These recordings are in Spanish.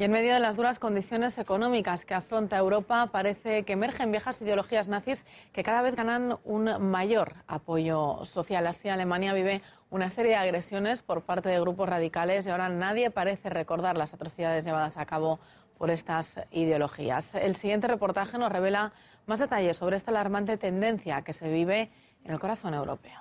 Y en medio de las duras condiciones económicas que afronta Europa, parece que emergen viejas ideologías nazis que cada vez ganan un mayor apoyo social. Así, Alemania vive una serie de agresiones por parte de grupos radicales y ahora nadie parece recordar las atrocidades llevadas a cabo por estas ideologías. El siguiente reportaje nos revela más detalles sobre esta alarmante tendencia que se vive en el corazón europeo.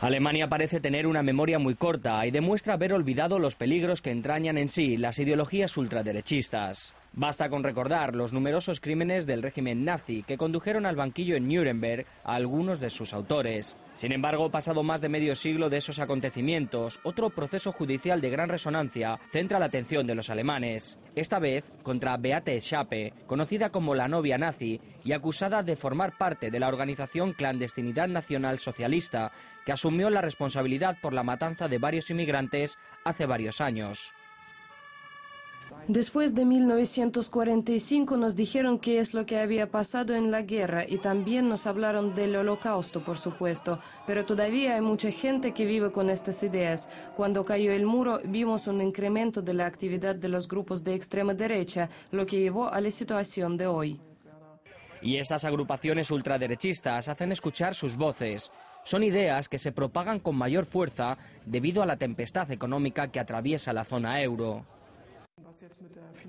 Alemania parece tener una memoria muy corta y demuestra haber olvidado los peligros que entrañan en sí las ideologías ultraderechistas. Basta con recordar los numerosos crímenes del régimen nazi que condujeron al banquillo en Nuremberg a algunos de sus autores. Sin embargo, pasado más de medio siglo de esos acontecimientos, otro proceso judicial de gran resonancia centra la atención de los alemanes, esta vez contra Beate Schape, conocida como la novia nazi y acusada de formar parte de la organización Clandestinidad Nacional Socialista, que asumió la responsabilidad por la matanza de varios inmigrantes hace varios años. Después de 1945 nos dijeron qué es lo que había pasado en la guerra y también nos hablaron del holocausto, por supuesto, pero todavía hay mucha gente que vive con estas ideas. Cuando cayó el muro vimos un incremento de la actividad de los grupos de extrema derecha, lo que llevó a la situación de hoy. Y estas agrupaciones ultraderechistas hacen escuchar sus voces. Son ideas que se propagan con mayor fuerza debido a la tempestad económica que atraviesa la zona euro.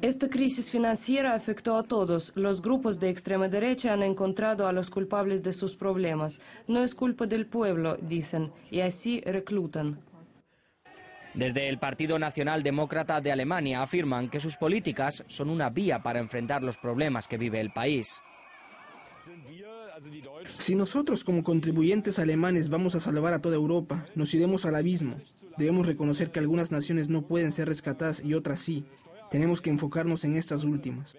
Esta crisis financiera afectó a todos. Los grupos de extrema derecha han encontrado a los culpables de sus problemas. No es culpa del pueblo, dicen, y así reclutan. Desde el Partido Nacional Demócrata de Alemania afirman que sus políticas son una vía para enfrentar los problemas que vive el país. Si nosotros como contribuyentes alemanes vamos a salvar a toda Europa, nos iremos al abismo. Debemos reconocer que algunas naciones no pueden ser rescatadas y otras sí. Tenemos que enfocarnos en estas últimas.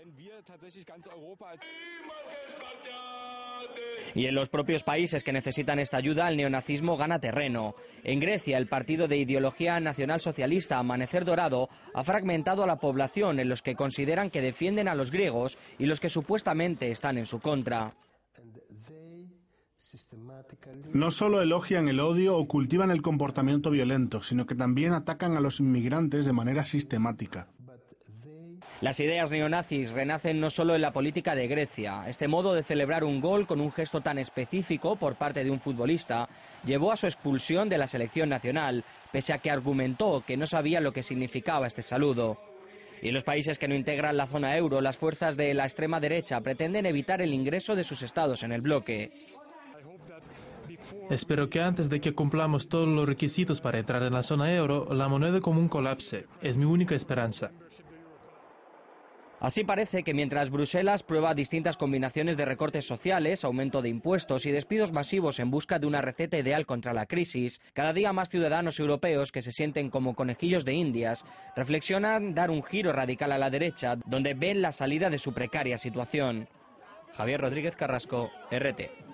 Y en los propios países que necesitan esta ayuda, el neonazismo gana terreno. En Grecia, el partido de ideología nacional socialista... Amanecer Dorado ha fragmentado a la población en los que consideran que defienden a los griegos y los que supuestamente están en su contra. No solo elogian el odio o cultivan el comportamiento violento, sino que también atacan a los inmigrantes de manera sistemática. Las ideas neonazis renacen no solo en la política de Grecia. Este modo de celebrar un gol con un gesto tan específico por parte de un futbolista llevó a su expulsión de la selección nacional, pese a que argumentó que no sabía lo que significaba este saludo. Y en los países que no integran la zona euro, las fuerzas de la extrema derecha pretenden evitar el ingreso de sus estados en el bloque. Espero que antes de que cumplamos todos los requisitos para entrar en la zona euro, la moneda común colapse. Es mi única esperanza. Así parece que mientras Bruselas prueba distintas combinaciones de recortes sociales, aumento de impuestos y despidos masivos en busca de una receta ideal contra la crisis, cada día más ciudadanos europeos que se sienten como conejillos de indias reflexionan dar un giro radical a la derecha, donde ven la salida de su precaria situación. Javier Rodríguez Carrasco, RT.